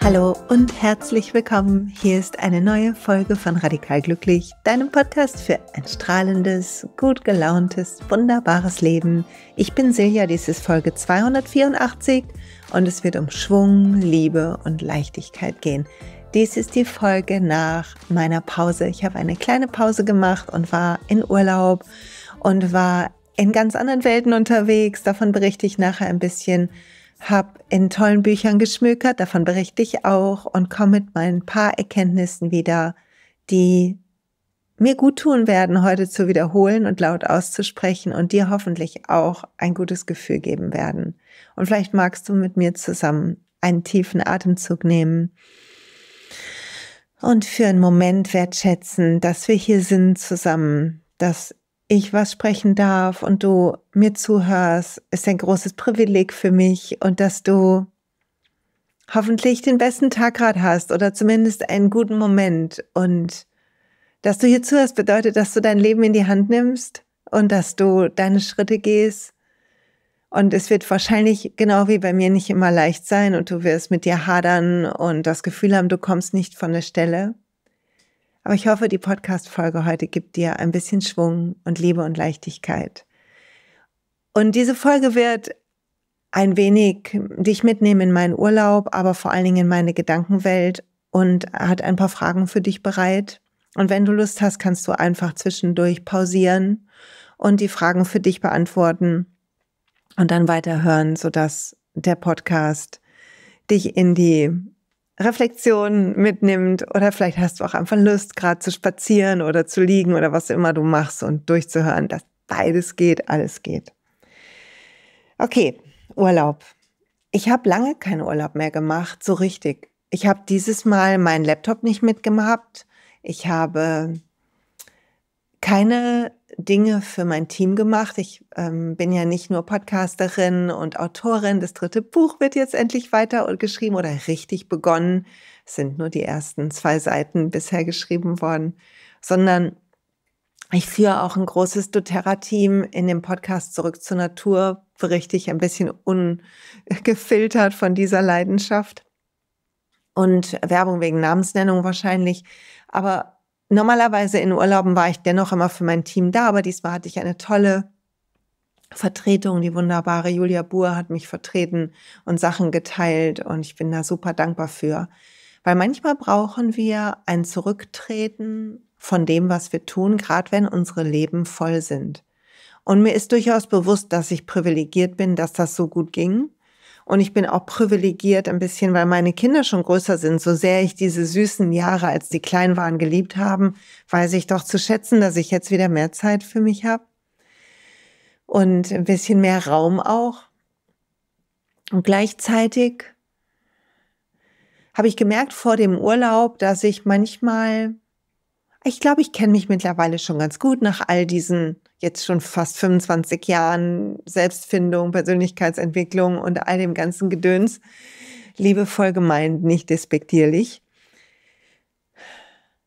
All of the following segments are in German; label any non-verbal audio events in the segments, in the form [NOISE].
Hallo und herzlich willkommen. Hier ist eine neue Folge von Radikal Glücklich, deinem Podcast für ein strahlendes, gut gelauntes, wunderbares Leben. Ich bin Silja, dies ist Folge 284 und es wird um Schwung, Liebe und Leichtigkeit gehen. Dies ist die Folge nach meiner Pause. Ich habe eine kleine Pause gemacht und war in Urlaub und war in ganz anderen Welten unterwegs. Davon berichte ich nachher ein bisschen. Hab in tollen Büchern geschmökert, davon berichte ich auch und komme mit meinen paar Erkenntnissen wieder, die mir gut tun werden, heute zu wiederholen und laut auszusprechen und dir hoffentlich auch ein gutes Gefühl geben werden. Und vielleicht magst du mit mir zusammen einen tiefen Atemzug nehmen und für einen Moment wertschätzen, dass wir hier sind zusammen, dass ich was sprechen darf und du mir zuhörst, ist ein großes Privileg für mich und dass du hoffentlich den besten Tag gerade hast oder zumindest einen guten Moment und dass du hier zuhörst bedeutet, dass du dein Leben in die Hand nimmst und dass du deine Schritte gehst und es wird wahrscheinlich genau wie bei mir nicht immer leicht sein und du wirst mit dir hadern und das Gefühl haben, du kommst nicht von der Stelle. Aber ich hoffe, die Podcast-Folge heute gibt dir ein bisschen Schwung und Liebe und Leichtigkeit. Und diese Folge wird ein wenig dich mitnehmen in meinen Urlaub, aber vor allen Dingen in meine Gedankenwelt und hat ein paar Fragen für dich bereit. Und wenn du Lust hast, kannst du einfach zwischendurch pausieren und die Fragen für dich beantworten und dann weiterhören, sodass der Podcast dich in die Reflexion mitnimmt oder vielleicht hast du auch einfach Lust, gerade zu spazieren oder zu liegen oder was immer du machst und durchzuhören, dass beides geht, alles geht. Okay, Urlaub. Ich habe lange keinen Urlaub mehr gemacht, so richtig. Ich habe dieses Mal meinen Laptop nicht mitgemacht. Ich habe keine Dinge für mein Team gemacht. Ich ähm, bin ja nicht nur Podcasterin und Autorin. Das dritte Buch wird jetzt endlich weiter geschrieben oder richtig begonnen. Es sind nur die ersten zwei Seiten bisher geschrieben worden, sondern ich führe auch ein großes doTERRA-Team. In dem Podcast Zurück zur Natur berichte ich ein bisschen ungefiltert von dieser Leidenschaft. Und Werbung wegen Namensnennung wahrscheinlich. Aber Normalerweise in Urlauben war ich dennoch immer für mein Team da, aber diesmal hatte ich eine tolle Vertretung. Die wunderbare Julia Buhr hat mich vertreten und Sachen geteilt und ich bin da super dankbar für. Weil manchmal brauchen wir ein Zurücktreten von dem, was wir tun, gerade wenn unsere Leben voll sind. Und mir ist durchaus bewusst, dass ich privilegiert bin, dass das so gut ging. Und ich bin auch privilegiert ein bisschen, weil meine Kinder schon größer sind. So sehr ich diese süßen Jahre, als die klein waren, geliebt haben, weiß ich doch zu schätzen, dass ich jetzt wieder mehr Zeit für mich habe. Und ein bisschen mehr Raum auch. Und gleichzeitig habe ich gemerkt vor dem Urlaub, dass ich manchmal, ich glaube, ich kenne mich mittlerweile schon ganz gut nach all diesen jetzt schon fast 25 Jahren Selbstfindung, Persönlichkeitsentwicklung und all dem ganzen Gedöns liebevoll gemeint, nicht despektierlich,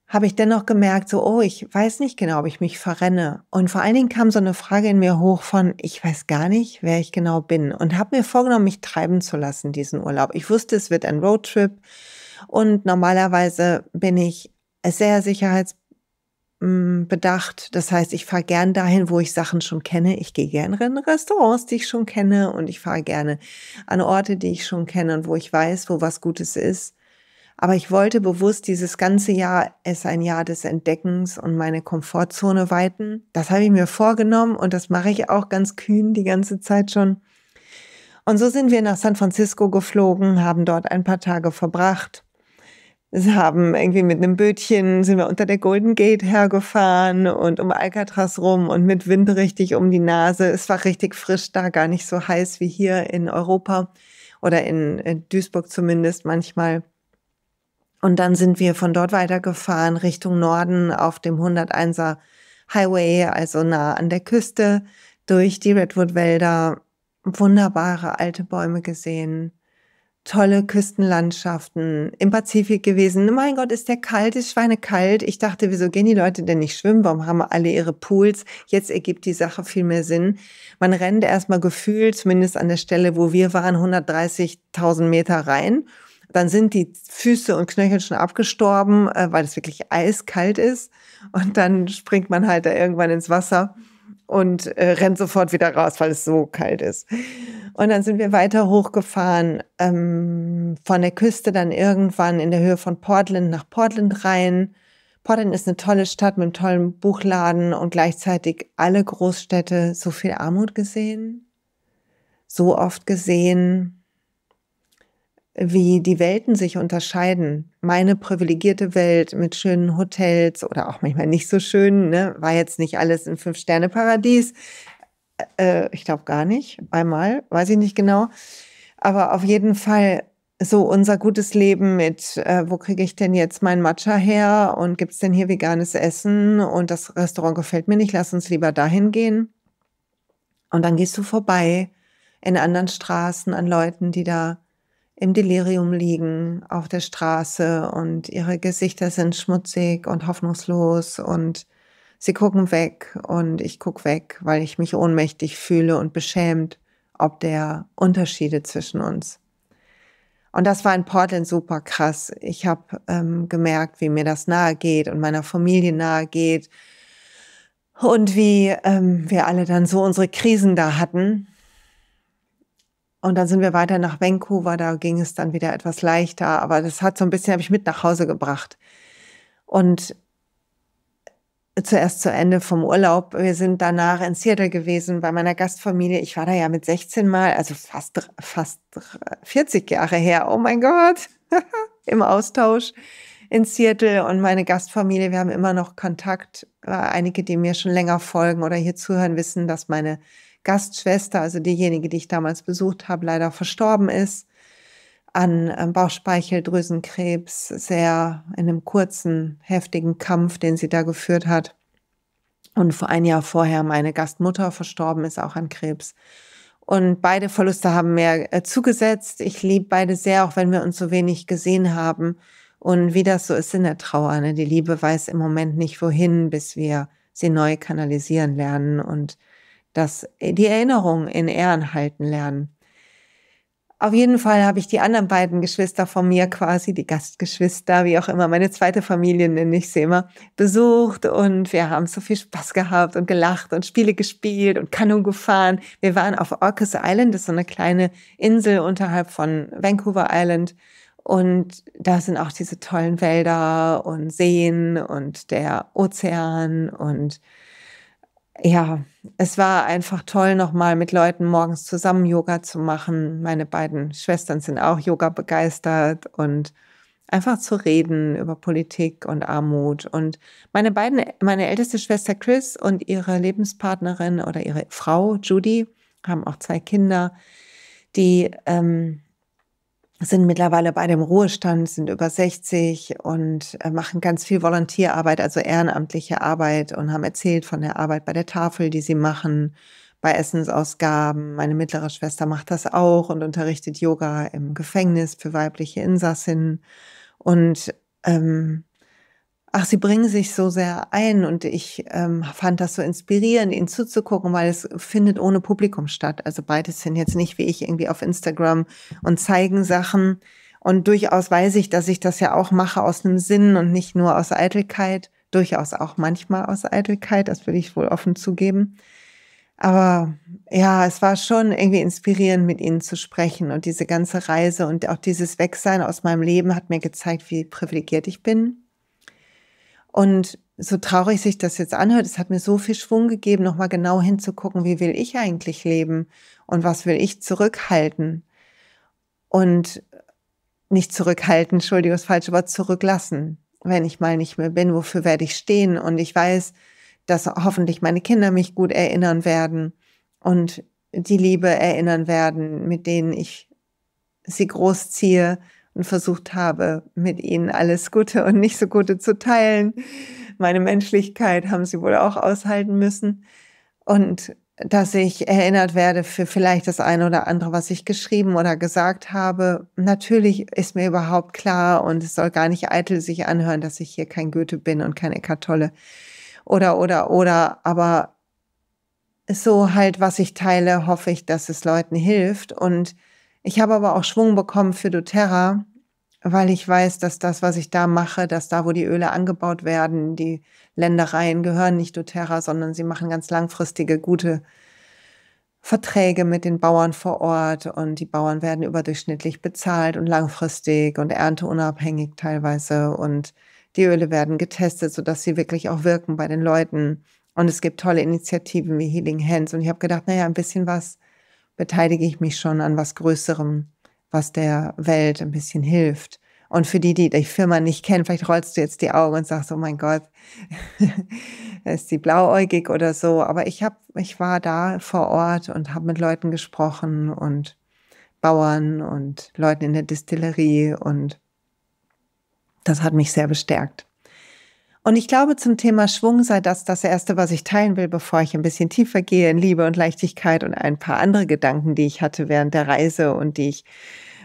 habe ich dennoch gemerkt, so, oh, ich weiß nicht genau, ob ich mich verrenne. Und vor allen Dingen kam so eine Frage in mir hoch von, ich weiß gar nicht, wer ich genau bin. Und habe mir vorgenommen, mich treiben zu lassen, diesen Urlaub. Ich wusste, es wird ein Roadtrip. Und normalerweise bin ich sehr sicherheits hm, bedacht. Das heißt, ich fahre gern dahin, wo ich Sachen schon kenne. Ich gehe gerne in Restaurants, die ich schon kenne und ich fahre gerne an Orte, die ich schon kenne und wo ich weiß, wo was Gutes ist. Aber ich wollte bewusst dieses ganze Jahr ist ein Jahr des Entdeckens und meine Komfortzone weiten. Das habe ich mir vorgenommen und das mache ich auch ganz kühn die ganze Zeit schon. Und so sind wir nach San Francisco geflogen, haben dort ein paar Tage verbracht haben irgendwie mit einem Bötchen sind wir unter der Golden Gate hergefahren und um Alcatraz rum und mit Wind richtig um die Nase. Es war richtig frisch da, gar nicht so heiß wie hier in Europa oder in Duisburg zumindest manchmal. Und dann sind wir von dort weitergefahren Richtung Norden auf dem 101er Highway, also nah an der Küste, durch die Redwood-Wälder, wunderbare alte Bäume gesehen, tolle Küstenlandschaften im Pazifik gewesen. Mein Gott, ist der kalt, ist schweinekalt. Ich dachte, wieso gehen die Leute denn nicht schwimmen? Warum haben alle ihre Pools? Jetzt ergibt die Sache viel mehr Sinn. Man rennt erstmal gefühlt, zumindest an der Stelle, wo wir waren, 130.000 Meter rein. Dann sind die Füße und Knöchel schon abgestorben, äh, weil es wirklich eiskalt ist. Und dann springt man halt da irgendwann ins Wasser und äh, rennt sofort wieder raus, weil es so kalt ist. Und dann sind wir weiter hochgefahren, ähm, von der Küste dann irgendwann in der Höhe von Portland nach Portland rein. Portland ist eine tolle Stadt mit einem tollen Buchladen und gleichzeitig alle Großstädte so viel Armut gesehen, so oft gesehen, wie die Welten sich unterscheiden. Meine privilegierte Welt mit schönen Hotels oder auch manchmal nicht so schön, ne? war jetzt nicht alles ein Fünf-Sterne-Paradies. Äh, äh ich glaube gar nicht, einmal, weiß ich nicht genau. Aber auf jeden Fall so unser gutes Leben mit, äh, wo kriege ich denn jetzt mein Matcha her und gibt es denn hier veganes Essen und das Restaurant gefällt mir nicht, lass uns lieber dahin gehen. Und dann gehst du vorbei in anderen Straßen an Leuten, die da im Delirium liegen auf der Straße und ihre Gesichter sind schmutzig und hoffnungslos und sie gucken weg und ich gucke weg, weil ich mich ohnmächtig fühle und beschämt ob der Unterschiede zwischen uns. Und das war in Portland super krass. Ich habe ähm, gemerkt, wie mir das nahe geht und meiner Familie nahe geht und wie ähm, wir alle dann so unsere Krisen da hatten. Und dann sind wir weiter nach Vancouver, da ging es dann wieder etwas leichter, aber das hat so ein bisschen, habe ich mit nach Hause gebracht. Und zuerst zu Ende vom Urlaub. Wir sind danach in Seattle gewesen bei meiner Gastfamilie. Ich war da ja mit 16 Mal, also fast, fast 40 Jahre her. Oh mein Gott. [LAUGHS] Im Austausch in Seattle und meine Gastfamilie, wir haben immer noch Kontakt. Einige, die mir schon länger folgen oder hier zuhören, wissen, dass meine Gastschwester, also diejenige, die ich damals besucht habe, leider verstorben ist an ähm, Bauchspeicheldrüsenkrebs, sehr in einem kurzen, heftigen Kampf, den sie da geführt hat. Und vor ein Jahr vorher meine Gastmutter verstorben ist auch an Krebs. Und beide Verluste haben mir äh, zugesetzt. Ich liebe beide sehr, auch wenn wir uns so wenig gesehen haben. Und wie das so ist in der Trauer, ne? die Liebe weiß im Moment nicht wohin, bis wir sie neu kanalisieren lernen. Und das, äh, die Erinnerung in Ehren halten lernen. Auf jeden Fall habe ich die anderen beiden Geschwister von mir quasi, die Gastgeschwister, wie auch immer, meine zweite Familie nenne ich sie immer, besucht und wir haben so viel Spaß gehabt und gelacht und Spiele gespielt und Kanu gefahren. Wir waren auf Orcas Island, das ist so eine kleine Insel unterhalb von Vancouver Island. Und da sind auch diese tollen Wälder und Seen und der Ozean und ja, es war einfach toll, nochmal mit Leuten morgens zusammen Yoga zu machen. Meine beiden Schwestern sind auch Yoga begeistert und einfach zu reden über Politik und Armut. Und meine beiden, meine älteste Schwester Chris und ihre Lebenspartnerin oder ihre Frau Judy haben auch zwei Kinder, die ähm, sind mittlerweile bei dem Ruhestand, sind über 60 und äh, machen ganz viel Volontierarbeit, also ehrenamtliche Arbeit und haben erzählt von der Arbeit bei der Tafel, die sie machen, bei Essensausgaben. Meine mittlere Schwester macht das auch und unterrichtet Yoga im Gefängnis für weibliche Insassinnen. Und ähm, ach, sie bringen sich so sehr ein und ich ähm, fand das so inspirierend, ihnen zuzugucken, weil es findet ohne Publikum statt. Also beides sind jetzt nicht wie ich irgendwie auf Instagram und zeigen Sachen. Und durchaus weiß ich, dass ich das ja auch mache aus einem Sinn und nicht nur aus Eitelkeit. Durchaus auch manchmal aus Eitelkeit, das will ich wohl offen zugeben. Aber ja, es war schon irgendwie inspirierend, mit ihnen zu sprechen. Und diese ganze Reise und auch dieses Wegsein aus meinem Leben hat mir gezeigt, wie privilegiert ich bin und so traurig sich das jetzt anhört, es hat mir so viel Schwung gegeben, nochmal genau hinzugucken, wie will ich eigentlich leben und was will ich zurückhalten. Und nicht zurückhalten, Entschuldigung, das falsche Wort, zurücklassen, wenn ich mal nicht mehr bin, wofür werde ich stehen? Und ich weiß, dass hoffentlich meine Kinder mich gut erinnern werden und die Liebe erinnern werden, mit denen ich sie großziehe und versucht habe, mit ihnen alles Gute und nicht so Gute zu teilen. Meine Menschlichkeit haben sie wohl auch aushalten müssen. Und dass ich erinnert werde für vielleicht das eine oder andere, was ich geschrieben oder gesagt habe. Natürlich ist mir überhaupt klar und es soll gar nicht eitel sich anhören, dass ich hier kein Goethe bin und keine Kartolle. Oder, oder, oder. Aber so halt, was ich teile, hoffe ich, dass es Leuten hilft und ich habe aber auch Schwung bekommen für doTERRA, weil ich weiß, dass das, was ich da mache, dass da, wo die Öle angebaut werden, die Ländereien gehören nicht doTERRA, sondern sie machen ganz langfristige, gute Verträge mit den Bauern vor Ort und die Bauern werden überdurchschnittlich bezahlt und langfristig und ernteunabhängig teilweise und die Öle werden getestet, sodass sie wirklich auch wirken bei den Leuten. Und es gibt tolle Initiativen wie Healing Hands. Und ich habe gedacht, naja, ein bisschen was beteilige ich mich schon an was Größerem, was der Welt ein bisschen hilft. Und für die, die die Firma nicht kennen, vielleicht rollst du jetzt die Augen und sagst, oh mein Gott, [LAUGHS] ist die blauäugig oder so. Aber ich habe, ich war da vor Ort und habe mit Leuten gesprochen und Bauern und Leuten in der Distillerie und das hat mich sehr bestärkt. Und ich glaube, zum Thema Schwung sei das das Erste, was ich teilen will, bevor ich ein bisschen tiefer gehe in Liebe und Leichtigkeit und ein paar andere Gedanken, die ich hatte während der Reise und die ich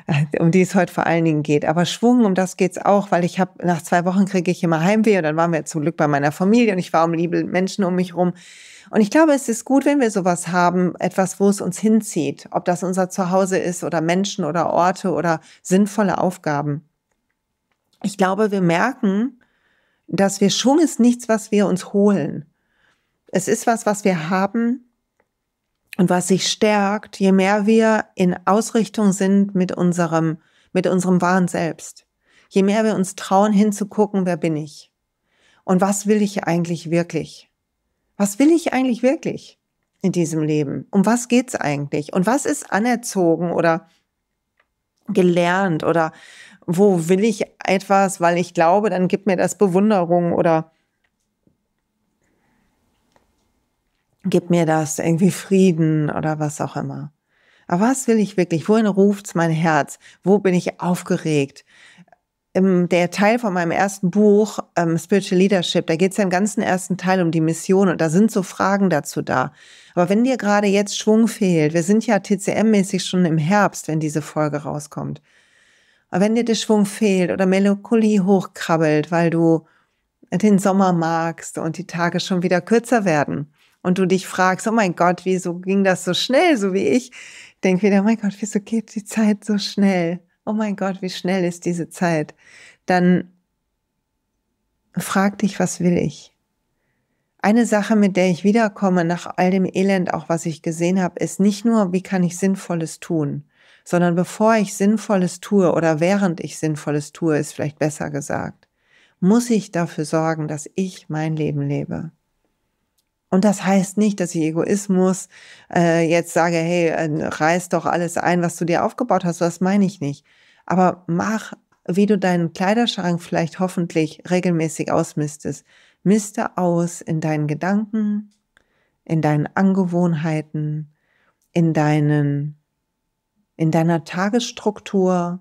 äh, um die es heute vor allen Dingen geht. Aber Schwung, um das geht's auch, weil ich habe nach zwei Wochen kriege ich immer Heimweh und dann waren wir zum Glück bei meiner Familie und ich war um liebe Menschen um mich rum. Und ich glaube, es ist gut, wenn wir sowas haben, etwas, wo es uns hinzieht, ob das unser Zuhause ist oder Menschen oder Orte oder sinnvolle Aufgaben. Ich glaube, wir merken, dass wir Schwung ist nichts, was wir uns holen. Es ist was, was wir haben und was sich stärkt, je mehr wir in Ausrichtung sind mit unserem, mit unserem wahren Selbst. Je mehr wir uns trauen, hinzugucken, wer bin ich? Und was will ich eigentlich wirklich? Was will ich eigentlich wirklich in diesem Leben? Um was geht's eigentlich? Und was ist anerzogen oder gelernt oder wo will ich etwas, weil ich glaube, dann gibt mir das Bewunderung oder gibt mir das irgendwie Frieden oder was auch immer. Aber was will ich wirklich? Wohin ruft's mein Herz? Wo bin ich aufgeregt? der Teil von meinem ersten Buch, ähm, Spiritual Leadership, da geht es ja im ganzen ersten Teil um die Mission und da sind so Fragen dazu da. Aber wenn dir gerade jetzt Schwung fehlt, wir sind ja TCM-mäßig schon im Herbst, wenn diese Folge rauskommt, aber wenn dir der Schwung fehlt oder Melancholie hochkrabbelt, weil du den Sommer magst und die Tage schon wieder kürzer werden und du dich fragst, oh mein Gott, wieso ging das so schnell, so wie ich, denk wieder, oh mein Gott, wieso geht die Zeit so schnell? Oh mein Gott, wie schnell ist diese Zeit? Dann frag dich, was will ich? Eine Sache, mit der ich wiederkomme nach all dem Elend, auch was ich gesehen habe, ist nicht nur, wie kann ich Sinnvolles tun, sondern bevor ich Sinnvolles tue oder während ich Sinnvolles tue, ist vielleicht besser gesagt, muss ich dafür sorgen, dass ich mein Leben lebe. Und das heißt nicht, dass ich Egoismus äh, jetzt sage, hey, äh, reiß doch alles ein, was du dir aufgebaut hast. Das meine ich nicht. Aber mach, wie du deinen Kleiderschrank vielleicht hoffentlich regelmäßig ausmistest. Miste aus in deinen Gedanken, in deinen Angewohnheiten, in deinen in deiner Tagesstruktur,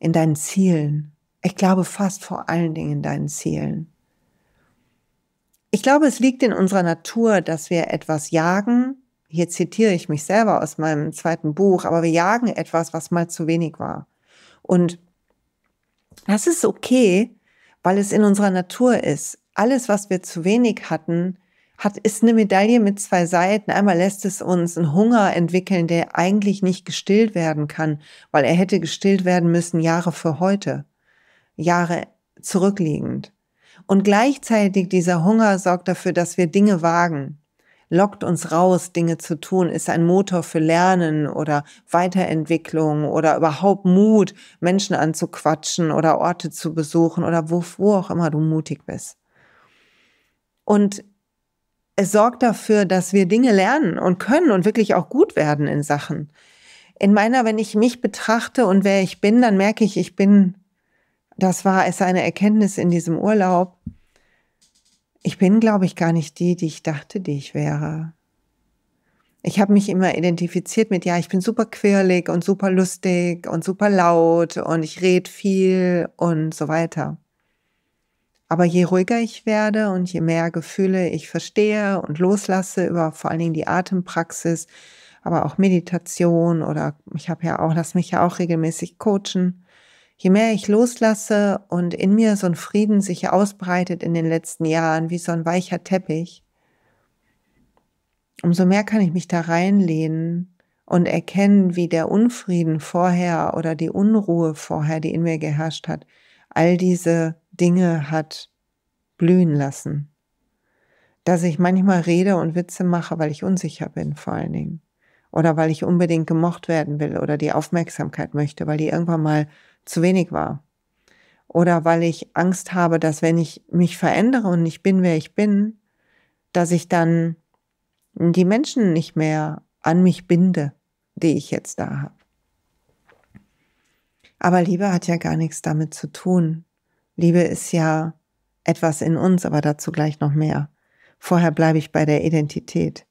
in deinen Zielen. Ich glaube fast vor allen Dingen in deinen Zielen. Ich glaube, es liegt in unserer Natur, dass wir etwas jagen. Hier zitiere ich mich selber aus meinem zweiten Buch, aber wir jagen etwas, was mal zu wenig war. Und das ist okay, weil es in unserer Natur ist. Alles, was wir zu wenig hatten, hat, ist eine Medaille mit zwei Seiten. Einmal lässt es uns einen Hunger entwickeln, der eigentlich nicht gestillt werden kann, weil er hätte gestillt werden müssen Jahre für heute, Jahre zurückliegend. Und gleichzeitig dieser Hunger sorgt dafür, dass wir Dinge wagen, lockt uns raus, Dinge zu tun, ist ein Motor für Lernen oder Weiterentwicklung oder überhaupt Mut, Menschen anzuquatschen oder Orte zu besuchen oder wo, wo auch immer du mutig bist. Und es sorgt dafür, dass wir Dinge lernen und können und wirklich auch gut werden in Sachen. In meiner, wenn ich mich betrachte und wer ich bin, dann merke ich, ich bin, das war es eine Erkenntnis in diesem Urlaub. Ich bin, glaube ich, gar nicht die, die ich dachte, die ich wäre. Ich habe mich immer identifiziert mit, ja, ich bin super quirlig und super lustig und super laut und ich rede viel und so weiter. Aber je ruhiger ich werde und je mehr Gefühle ich verstehe und loslasse über vor allen Dingen die Atempraxis, aber auch Meditation oder ich habe ja auch, lass mich ja auch regelmäßig coachen. Je mehr ich loslasse und in mir so ein Frieden sich ausbreitet in den letzten Jahren, wie so ein weicher Teppich, umso mehr kann ich mich da reinlehnen und erkennen, wie der Unfrieden vorher oder die Unruhe vorher, die in mir geherrscht hat, all diese Dinge hat blühen lassen. Dass ich manchmal rede und Witze mache, weil ich unsicher bin, vor allen Dingen. Oder weil ich unbedingt gemocht werden will oder die Aufmerksamkeit möchte, weil die irgendwann mal zu wenig war. Oder weil ich Angst habe, dass wenn ich mich verändere und nicht bin, wer ich bin, dass ich dann die Menschen nicht mehr an mich binde, die ich jetzt da habe. Aber Liebe hat ja gar nichts damit zu tun, Liebe ist ja etwas in uns, aber dazu gleich noch mehr. Vorher bleibe ich bei der Identität.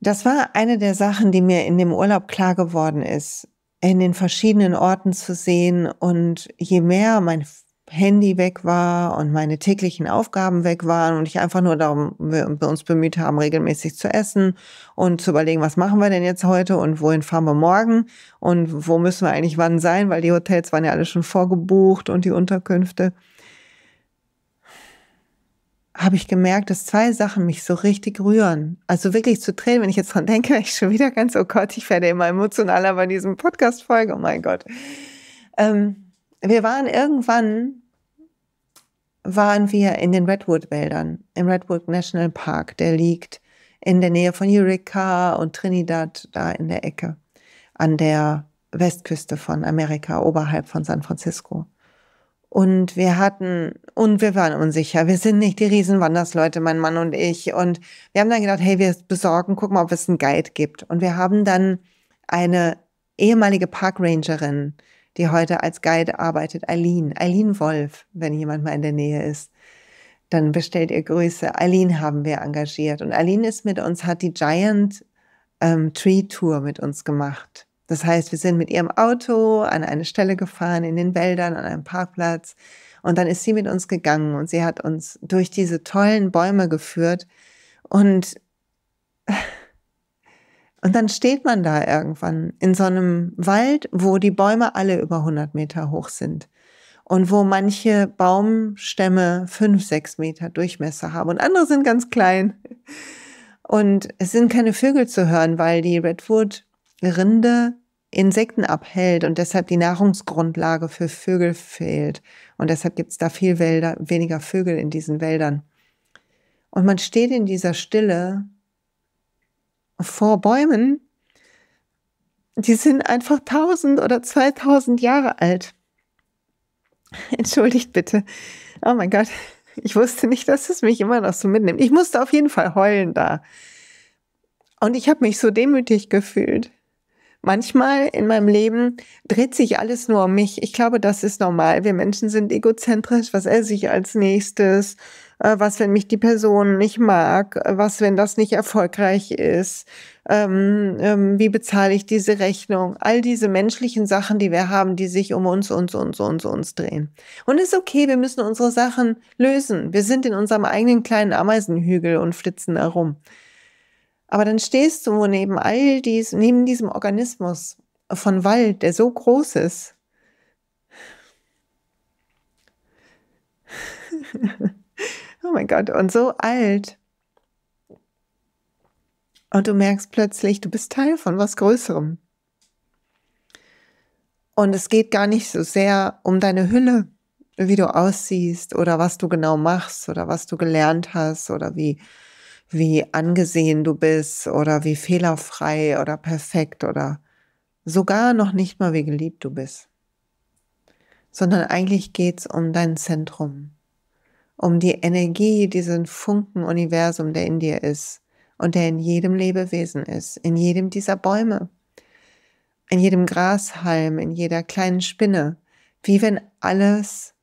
Das war eine der Sachen, die mir in dem Urlaub klar geworden ist, in den verschiedenen Orten zu sehen. Und je mehr mein Handy weg war und meine täglichen Aufgaben weg waren und ich einfach nur darum wir uns bemüht haben, regelmäßig zu essen und zu überlegen, was machen wir denn jetzt heute und wohin fahren wir morgen und wo müssen wir eigentlich wann sein, weil die Hotels waren ja alle schon vorgebucht und die Unterkünfte. Habe ich gemerkt, dass zwei Sachen mich so richtig rühren. Also wirklich zu Tränen, wenn ich jetzt dran denke, [LAUGHS] ich schon wieder ganz, oh Gott, ich werde immer emotionaler bei diesem Podcast-Folge, oh mein Gott. Ähm, wir waren irgendwann, waren wir in den Redwood-Wäldern, im Redwood National Park, der liegt in der Nähe von Eureka und Trinidad, da in der Ecke, an der Westküste von Amerika, oberhalb von San Francisco. Und wir hatten, und wir waren unsicher, wir sind nicht die Riesenwandersleute, mein Mann und ich. Und wir haben dann gedacht, hey, wir besorgen, gucken mal, ob es einen Guide gibt. Und wir haben dann eine ehemalige Parkrangerin die heute als Guide arbeitet, Eileen, Eileen Wolf, wenn jemand mal in der Nähe ist. Dann bestellt ihr Grüße. Eileen haben wir engagiert. Und Eileen ist mit uns, hat die Giant ähm, Tree Tour mit uns gemacht. Das heißt, wir sind mit ihrem Auto an eine Stelle gefahren, in den Wäldern, an einem Parkplatz. Und dann ist sie mit uns gegangen und sie hat uns durch diese tollen Bäume geführt. Und und dann steht man da irgendwann in so einem Wald, wo die Bäume alle über 100 Meter hoch sind und wo manche Baumstämme 5, 6 Meter Durchmesser haben und andere sind ganz klein. Und es sind keine Vögel zu hören, weil die Redwood-Rinde Insekten abhält und deshalb die Nahrungsgrundlage für Vögel fehlt. Und deshalb gibt es da viel Wälder, weniger Vögel in diesen Wäldern. Und man steht in dieser Stille vor Bäumen, die sind einfach 1000 oder 2000 Jahre alt. [LAUGHS] Entschuldigt bitte. Oh mein Gott, [LAUGHS] ich wusste nicht, dass es mich immer noch so mitnimmt. Ich musste auf jeden Fall heulen da. Und ich habe mich so demütig gefühlt. Manchmal in meinem Leben dreht sich alles nur um mich. Ich glaube, das ist normal. Wir Menschen sind egozentrisch. Was esse ich als nächstes? Äh, was, wenn mich die Person nicht mag, äh, was, wenn das nicht erfolgreich ist, ähm, ähm, wie bezahle ich diese Rechnung, all diese menschlichen Sachen, die wir haben, die sich um uns, und und so so und so uns drehen. Und ist okay, wir müssen unsere Sachen lösen. Wir sind in unserem eigenen kleinen Ameisenhügel und flitzen herum. Aber dann stehst du neben all dies, neben diesem Organismus von Wald, der so groß ist. [LAUGHS] Oh mein Gott, und so alt. Und du merkst plötzlich, du bist Teil von was Größerem. Und es geht gar nicht so sehr um deine Hülle, wie du aussiehst oder was du genau machst oder was du gelernt hast oder wie, wie angesehen du bist oder wie fehlerfrei oder perfekt oder sogar noch nicht mal wie geliebt du bist, sondern eigentlich geht es um dein Zentrum, um die Energie, diesen Funken Universum, der in dir ist und der in jedem Lebewesen ist, in jedem dieser Bäume, in jedem Grashalm, in jeder kleinen Spinne, wie wenn alles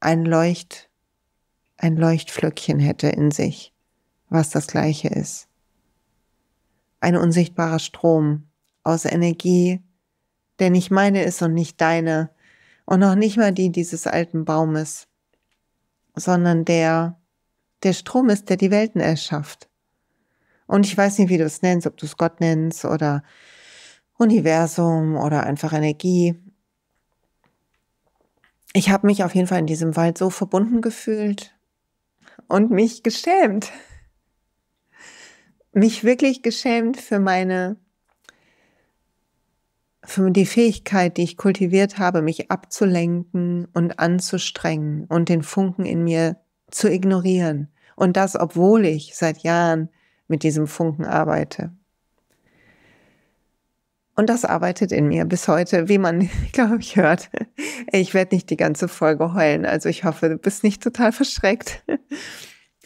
ein Leucht, ein Leuchtflöckchen hätte in sich, was das gleiche ist. Ein unsichtbarer Strom aus Energie, der nicht meine ist und nicht deine und noch nicht mal die dieses alten Baumes, sondern der, der Strom ist, der die Welten erschafft. Und ich weiß nicht, wie du es nennst, ob du es Gott nennst oder Universum oder einfach Energie. Ich habe mich auf jeden Fall in diesem Wald so verbunden gefühlt und mich geschämt. Mich wirklich geschämt für meine für die Fähigkeit, die ich kultiviert habe, mich abzulenken und anzustrengen und den Funken in mir zu ignorieren. Und das, obwohl ich seit Jahren mit diesem Funken arbeite. Und das arbeitet in mir bis heute, wie man, [LAUGHS] glaube ich, hört. Ich werde nicht die ganze Folge heulen, also ich hoffe, du bist nicht total verschreckt.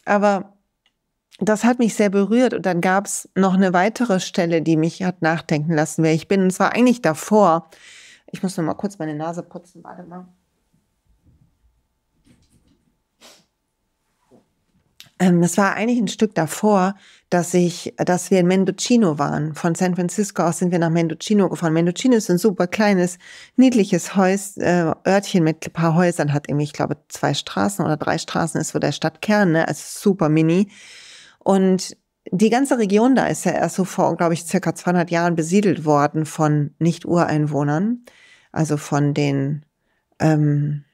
Aber das hat mich sehr berührt. Und dann gab es noch eine weitere Stelle, die mich hat nachdenken lassen, wer ich bin. Und zwar eigentlich davor. Ich muss nur mal kurz meine Nase putzen, warte mal. Ähm, es war eigentlich ein Stück davor, dass ich, dass wir in Mendocino waren. Von San Francisco aus sind wir nach Mendocino gefahren. Mendocino ist ein super kleines, niedliches Häus, äh, Örtchen mit ein paar Häusern, hat irgendwie, ich glaube, zwei Straßen oder drei Straßen, ist so der Stadtkern, ne? Also super mini. Und die ganze Region da ist ja erst so vor, glaube ich, circa 200 Jahren besiedelt worden von Nicht-Ureinwohnern, also von den ähm,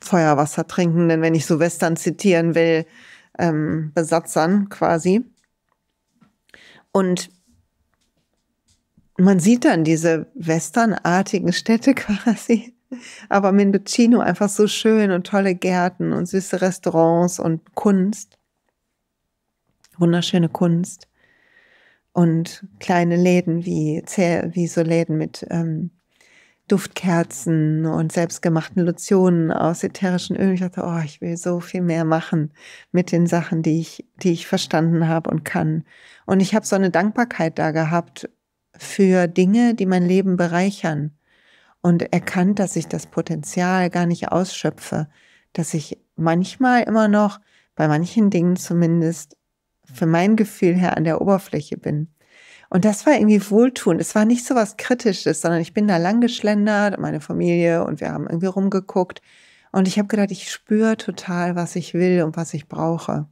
Feuerwassertrinkenden, wenn ich so Western zitieren will, ähm, Besatzern quasi. Und man sieht dann diese westernartigen Städte [LAUGHS] quasi, aber Mendocino einfach so schön und tolle Gärten und süße Restaurants und Kunst wunderschöne Kunst und kleine Läden wie, wie so Läden mit ähm, Duftkerzen und selbstgemachten Lotionen aus ätherischen Ölen. Ich dachte, oh, ich will so viel mehr machen mit den Sachen, die ich, die ich verstanden habe und kann. Und ich habe so eine Dankbarkeit da gehabt für Dinge, die mein Leben bereichern und erkannt, dass ich das Potenzial gar nicht ausschöpfe, dass ich manchmal immer noch bei manchen Dingen zumindest für mein Gefühl her an der Oberfläche bin. Und das war irgendwie wohltuend. Es war nicht so was Kritisches, sondern ich bin da lang geschlendert, meine Familie und wir haben irgendwie rumgeguckt. Und ich habe gedacht, ich spüre total, was ich will und was ich brauche.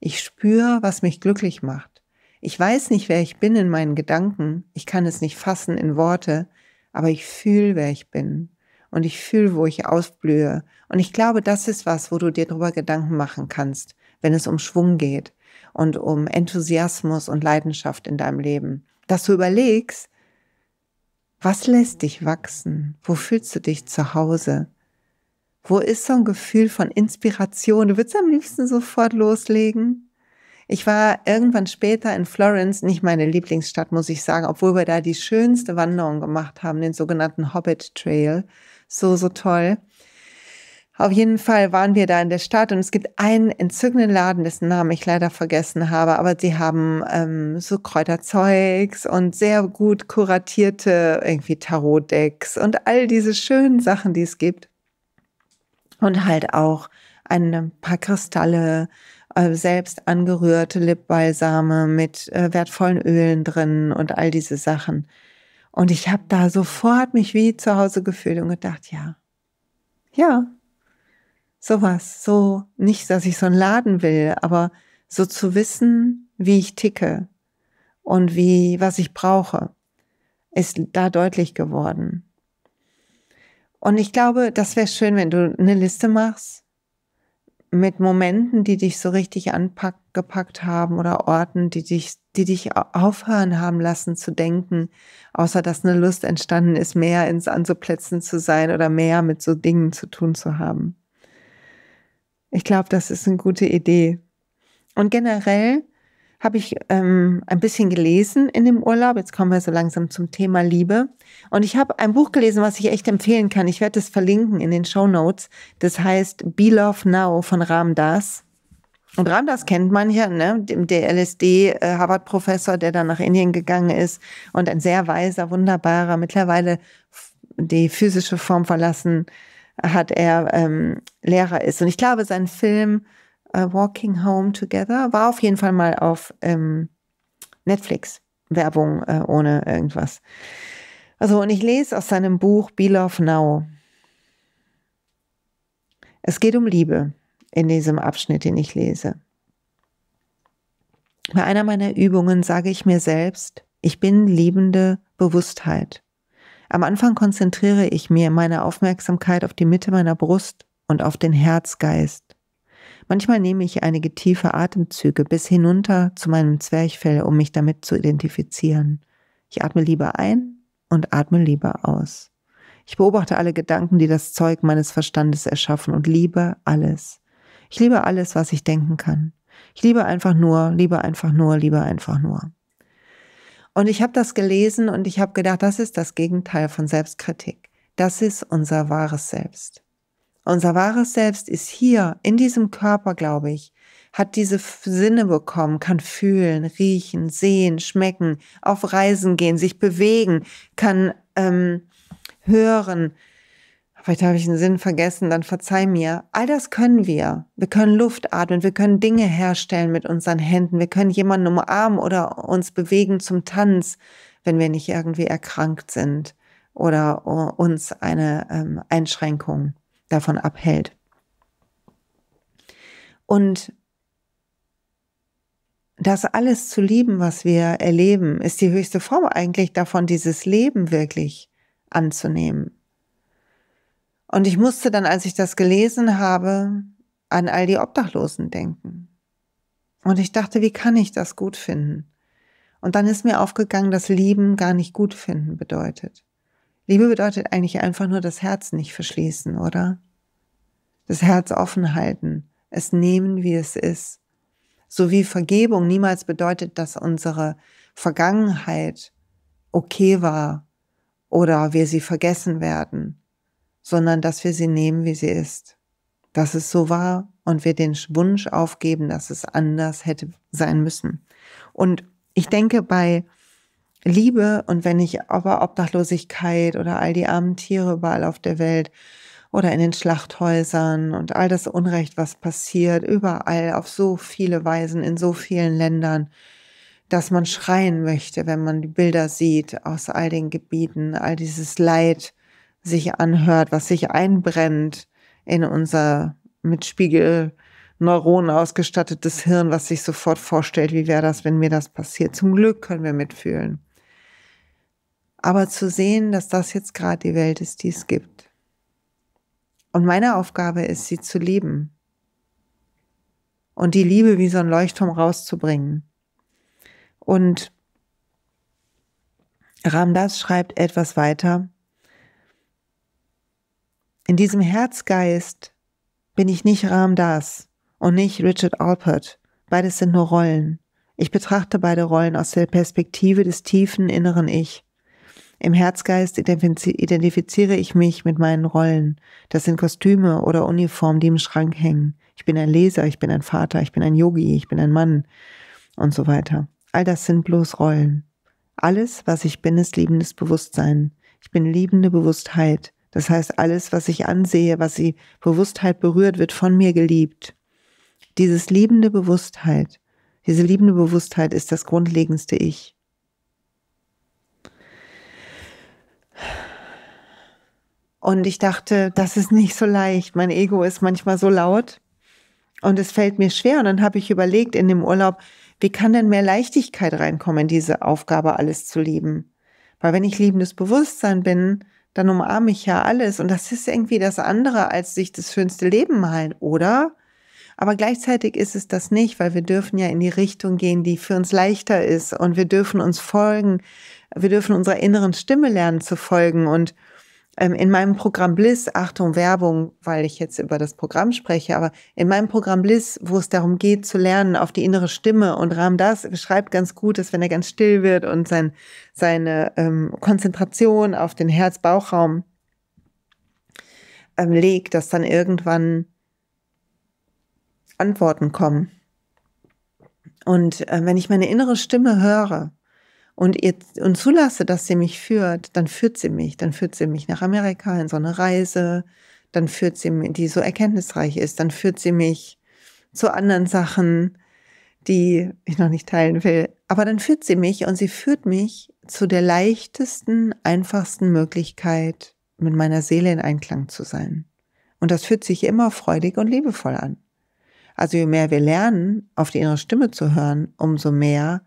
Ich spüre, was mich glücklich macht. Ich weiß nicht, wer ich bin in meinen Gedanken. Ich kann es nicht fassen in Worte, aber ich fühle, wer ich bin. Und ich fühle, wo ich ausblühe. Und ich glaube, das ist was, wo du dir drüber Gedanken machen kannst, wenn es um Schwung geht und um Enthusiasmus und Leidenschaft in deinem Leben. Dass du überlegst, was lässt dich wachsen? Wo fühlst du dich zu Hause? Wo ist so ein Gefühl von Inspiration? Du würdest am liebsten sofort loslegen. Ich war irgendwann später in Florence, nicht meine Lieblingsstadt, muss ich sagen, obwohl wir da die schönste Wanderung gemacht haben, den sogenannten Hobbit Trail. So, so toll. Auf jeden Fall waren wir da in der Stadt und es gibt einen entzückenden Laden, dessen Namen ich leider vergessen habe, aber sie haben ähm, so Kräuterzeugs und sehr gut kuratierte irgendwie Tarotdecks und all diese schönen Sachen, die es gibt. Und halt auch ein paar Kristalle, äh, selbst angerührte Lipbalsame mit äh, wertvollen Ölen drin und all diese Sachen. Und ich habe da sofort mich wie zu Hause gefühlt und gedacht, ja, ja, Sowas, so nicht, dass ich so einen Laden will, aber so zu wissen, wie ich ticke und wie, was ich brauche, ist da deutlich geworden. Und ich glaube, das wäre schön, wenn du eine Liste machst mit Momenten, die dich so richtig angepackt haben oder Orten, die dich, die dich aufhören haben lassen zu denken, außer dass eine Lust entstanden ist, mehr ins Anzuplätzen zu sein oder mehr mit so Dingen zu tun zu haben. Ich glaube, das ist eine gute Idee. Und generell habe ich ähm, ein bisschen gelesen in dem Urlaub. Jetzt kommen wir so langsam zum Thema Liebe. Und ich habe ein Buch gelesen, was ich echt empfehlen kann. Ich werde es verlinken in den Show Notes. Das heißt Be Love Now von Ram Das. Und Ram Das kennt man ja, ne? der LSD-Harvard-Professor, äh, der dann nach Indien gegangen ist und ein sehr weiser, wunderbarer, mittlerweile die physische Form verlassen hat er ähm, Lehrer ist. Und ich glaube, sein Film äh, Walking Home Together war auf jeden Fall mal auf ähm, Netflix. Werbung äh, ohne irgendwas. Also, und ich lese aus seinem Buch Be Love Now. Es geht um Liebe in diesem Abschnitt, den ich lese. Bei einer meiner Übungen sage ich mir selbst, ich bin liebende Bewusstheit. Am Anfang konzentriere ich mir meine Aufmerksamkeit auf die Mitte meiner Brust und auf den Herzgeist. Manchmal nehme ich einige tiefe Atemzüge bis hinunter zu meinem Zwerchfell, um mich damit zu identifizieren. Ich atme lieber ein und atme lieber aus. Ich beobachte alle Gedanken, die das Zeug meines Verstandes erschaffen und liebe alles. Ich liebe alles, was ich denken kann. Ich liebe einfach nur, liebe einfach nur, liebe einfach nur. Und ich habe das gelesen und ich habe gedacht, das ist das Gegenteil von Selbstkritik. Das ist unser wahres Selbst. Unser wahres Selbst ist hier, in diesem Körper, glaube ich, hat diese Sinne bekommen, kann fühlen, riechen, sehen, schmecken, auf Reisen gehen, sich bewegen, kann ähm, hören, Vielleicht habe ich einen Sinn vergessen, dann verzeih mir. All das können wir. Wir können Luft atmen, wir können Dinge herstellen mit unseren Händen, wir können jemanden umarmen oder uns bewegen zum Tanz, wenn wir nicht irgendwie erkrankt sind oder uns eine ähm, Einschränkung davon abhält. Und das alles zu lieben, was wir erleben, ist die höchste Form eigentlich davon, dieses Leben wirklich anzunehmen und ich musste dann, als ich das gelesen habe, an all die Obdachlosen denken. Und ich dachte, wie kann ich das gut finden? Und dann ist mir aufgegangen, dass Lieben gar nicht gut finden bedeutet. Liebe bedeutet eigentlich einfach nur das Herz nicht verschließen, oder? Das Herz offen halten, es nehmen, wie es ist. So wie Vergebung niemals bedeutet, dass unsere Vergangenheit okay war oder wir sie vergessen werden sondern dass wir sie nehmen, wie sie ist. Dass es so war und wir den Wunsch aufgeben, dass es anders hätte sein müssen. Und ich denke, bei Liebe und wenn ich aber Obdachlosigkeit oder all die armen Tiere überall auf der Welt oder in den Schlachthäusern und all das Unrecht, was passiert, überall auf so viele Weisen in so vielen Ländern, dass man schreien möchte, wenn man die Bilder sieht aus all den Gebieten, all dieses Leid, sich anhört, was sich einbrennt in unser mit Spiegelneuronen ausgestattetes Hirn, was sich sofort vorstellt, wie wäre das, wenn mir das passiert. Zum Glück können wir mitfühlen. Aber zu sehen, dass das jetzt gerade die Welt ist, die es gibt. Und meine Aufgabe ist, sie zu lieben. Und die Liebe wie so ein Leuchtturm rauszubringen. Und Ramdas schreibt etwas weiter. In diesem Herzgeist bin ich nicht Ram Das und nicht Richard Alpert. Beides sind nur Rollen. Ich betrachte beide Rollen aus der Perspektive des tiefen inneren Ich. Im Herzgeist identifiziere ich mich mit meinen Rollen. Das sind Kostüme oder Uniformen, die im Schrank hängen. Ich bin ein Leser, ich bin ein Vater, ich bin ein Yogi, ich bin ein Mann und so weiter. All das sind bloß Rollen. Alles, was ich bin, ist liebendes Bewusstsein. Ich bin liebende Bewusstheit. Das heißt, alles, was ich ansehe, was die Bewusstheit berührt, wird von mir geliebt. Dieses liebende Bewusstheit, diese liebende Bewusstheit ist das grundlegendste Ich. Und ich dachte, das ist nicht so leicht. Mein Ego ist manchmal so laut und es fällt mir schwer. Und dann habe ich überlegt in dem Urlaub, wie kann denn mehr Leichtigkeit reinkommen in diese Aufgabe, alles zu lieben? Weil wenn ich liebendes Bewusstsein bin, dann umarme ich ja alles. Und das ist irgendwie das andere, als sich das schönste Leben halt, oder? Aber gleichzeitig ist es das nicht, weil wir dürfen ja in die Richtung gehen, die für uns leichter ist. Und wir dürfen uns folgen. Wir dürfen unserer inneren Stimme lernen zu folgen. Und ähm, in meinem Programm Bliss, Achtung Werbung, weil ich jetzt über das Programm spreche, aber in meinem Programm Bliss, wo es darum geht zu lernen auf die innere Stimme und Ram das beschreibt ganz gut, dass wenn er ganz still wird und sein, seine ähm, Konzentration auf den Herz-Bauchraum ähm, legt, dass dann irgendwann Antworten kommen. Und äh, wenn ich meine innere Stimme höre, und, ihr, und zulasse, dass sie mich führt, dann führt sie mich. Dann führt sie mich nach Amerika in so eine Reise, dann führt sie mich, die so erkenntnisreich ist, dann führt sie mich zu anderen Sachen, die ich noch nicht teilen will. Aber dann führt sie mich und sie führt mich zu der leichtesten, einfachsten Möglichkeit, mit meiner Seele in Einklang zu sein. Und das fühlt sich immer freudig und liebevoll an. Also je mehr wir lernen, auf die innere Stimme zu hören, umso mehr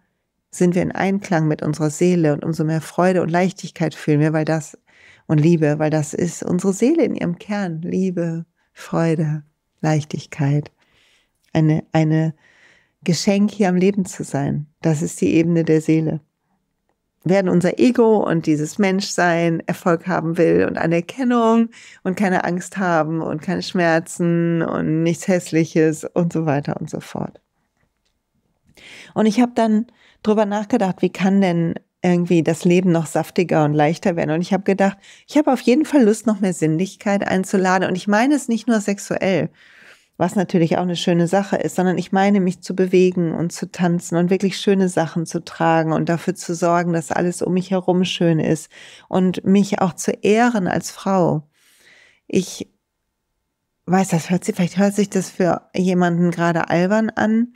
sind wir in Einklang mit unserer Seele und umso mehr Freude und Leichtigkeit fühlen wir, weil das und Liebe, weil das ist unsere Seele in ihrem Kern. Liebe, Freude, Leichtigkeit. Eine, eine Geschenk hier am Leben zu sein. Das ist die Ebene der Seele. Werden unser Ego und dieses Menschsein Erfolg haben will und Anerkennung und keine Angst haben und keine Schmerzen und nichts Hässliches und so weiter und so fort. Und ich habe dann drüber nachgedacht, wie kann denn irgendwie das Leben noch saftiger und leichter werden. Und ich habe gedacht, ich habe auf jeden Fall Lust, noch mehr Sinnlichkeit einzuladen. Und ich meine es nicht nur sexuell, was natürlich auch eine schöne Sache ist, sondern ich meine mich zu bewegen und zu tanzen und wirklich schöne Sachen zu tragen und dafür zu sorgen, dass alles um mich herum schön ist und mich auch zu ehren als Frau. Ich weiß, das hört sich, vielleicht hört sich das für jemanden gerade albern an,